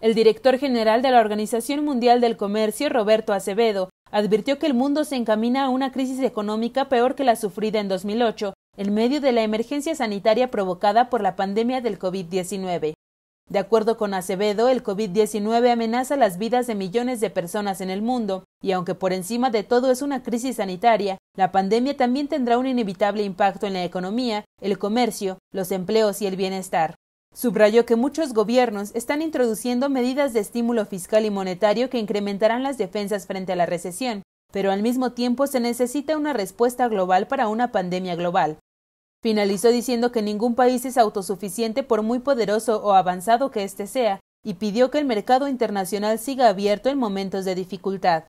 El director general de la Organización Mundial del Comercio, Roberto Acevedo, advirtió que el mundo se encamina a una crisis económica peor que la sufrida en 2008, en medio de la emergencia sanitaria provocada por la pandemia del COVID-19. De acuerdo con Acevedo, el COVID-19 amenaza las vidas de millones de personas en el mundo, y aunque por encima de todo es una crisis sanitaria, la pandemia también tendrá un inevitable impacto en la economía, el comercio, los empleos y el bienestar. Subrayó que muchos gobiernos están introduciendo medidas de estímulo fiscal y monetario que incrementarán las defensas frente a la recesión, pero al mismo tiempo se necesita una respuesta global para una pandemia global. Finalizó diciendo que ningún país es autosuficiente por muy poderoso o avanzado que éste sea, y pidió que el mercado internacional siga abierto en momentos de dificultad.